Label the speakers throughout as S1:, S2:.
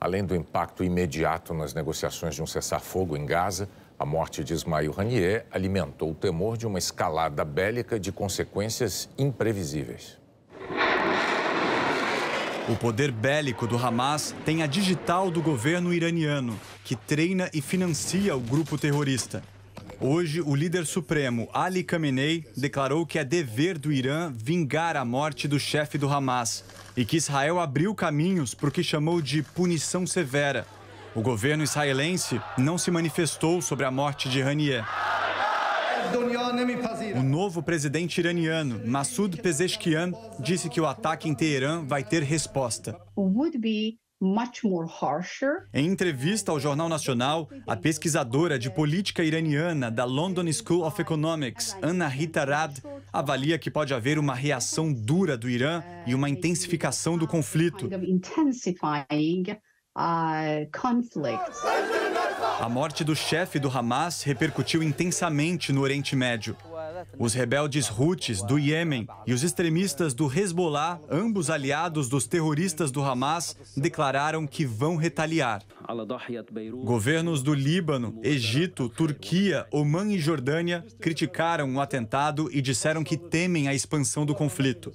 S1: Além do impacto imediato nas negociações de um cessar-fogo em Gaza, a morte de Ismail Ranier alimentou o temor de uma escalada bélica de consequências imprevisíveis. O poder bélico do Hamas tem a digital do governo iraniano, que treina e financia o grupo terrorista. Hoje, o líder supremo Ali Khamenei declarou que é dever do Irã vingar a morte do chefe do Hamas e que Israel abriu caminhos para o que chamou de punição severa. O governo israelense não se manifestou sobre a morte de Haniyeh. O novo presidente iraniano, Massoud Pezeshkian, disse que o ataque em Teherã vai ter resposta. Em entrevista ao Jornal Nacional, a pesquisadora de política iraniana da London School of Economics, Anna Rita Rad, avalia que pode haver uma reação dura do Irã e uma intensificação do conflito. Uh, a morte do chefe do Hamas repercutiu intensamente no Oriente Médio. Os rebeldes Houthis do Iêmen e os extremistas do Hezbollah, ambos aliados dos terroristas do Hamas, declararam que vão retaliar. Governos do Líbano, Egito, Turquia, Oman e Jordânia criticaram o atentado e disseram que temem a expansão do conflito.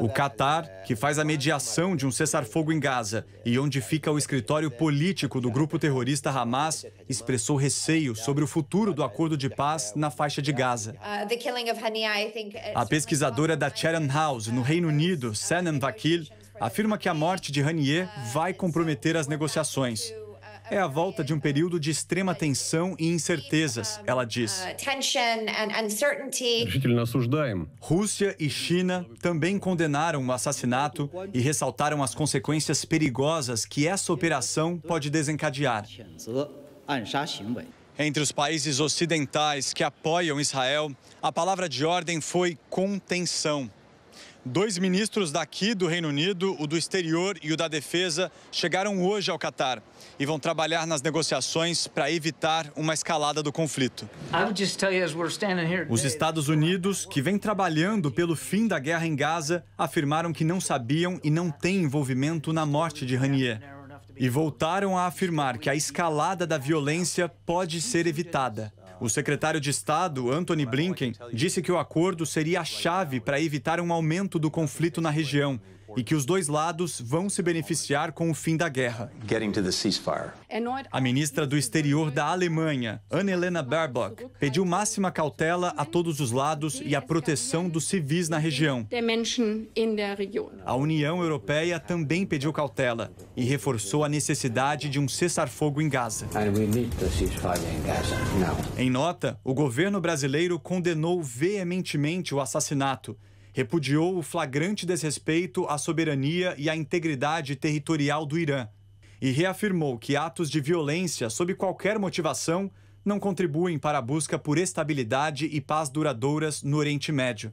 S1: O Catar, que faz a mediação de um cessar-fogo em Gaza e onde fica o escritório político do grupo terrorista Hamas, expressou receio sobre o futuro do acordo de paz na faixa de Gaza. Uh, uh, a pesquisadora da Charon House, no Reino Unido, Senan Vakil, afirma que a morte de Ranier vai comprometer as negociações. É a volta de um período de extrema tensão e incertezas, ela diz. Uh, Rússia e China também condenaram o assassinato e ressaltaram as consequências perigosas que essa operação pode desencadear. Entre os países ocidentais que apoiam Israel, a palavra de ordem foi contenção. Dois ministros daqui do Reino Unido, o do exterior e o da defesa, chegaram hoje ao Catar e vão trabalhar nas negociações para evitar uma escalada do conflito. Os Estados Unidos, que vem trabalhando pelo fim da guerra em Gaza, afirmaram que não sabiam e não têm envolvimento na morte de Ranier. E voltaram a afirmar que a escalada da violência pode ser evitada. O secretário de Estado, Antony Blinken, disse que o acordo seria a chave para evitar um aumento do conflito na região e que os dois lados vão se beneficiar com o fim da guerra. É, é a ministra do Exterior da Alemanha, Annelena Baerbock, pediu máxima cautela a todos os lados e a proteção dos civis na região. A União Europeia também pediu cautela e reforçou a necessidade de um cessar-fogo em Gaza. Em nota, o governo brasileiro condenou veementemente o assassinato repudiou o flagrante desrespeito à soberania e à integridade territorial do Irã e reafirmou que atos de violência, sob qualquer motivação, não contribuem para a busca por estabilidade e paz duradouras no Oriente Médio.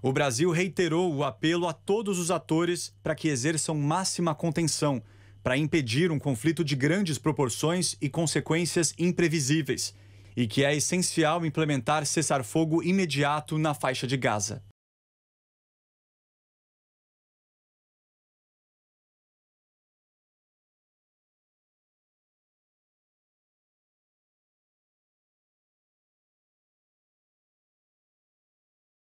S1: O Brasil reiterou o apelo a todos os atores para que exerçam máxima contenção para impedir um conflito de grandes proporções e consequências imprevisíveis, e que é essencial implementar cessar-fogo imediato na faixa de Gaza.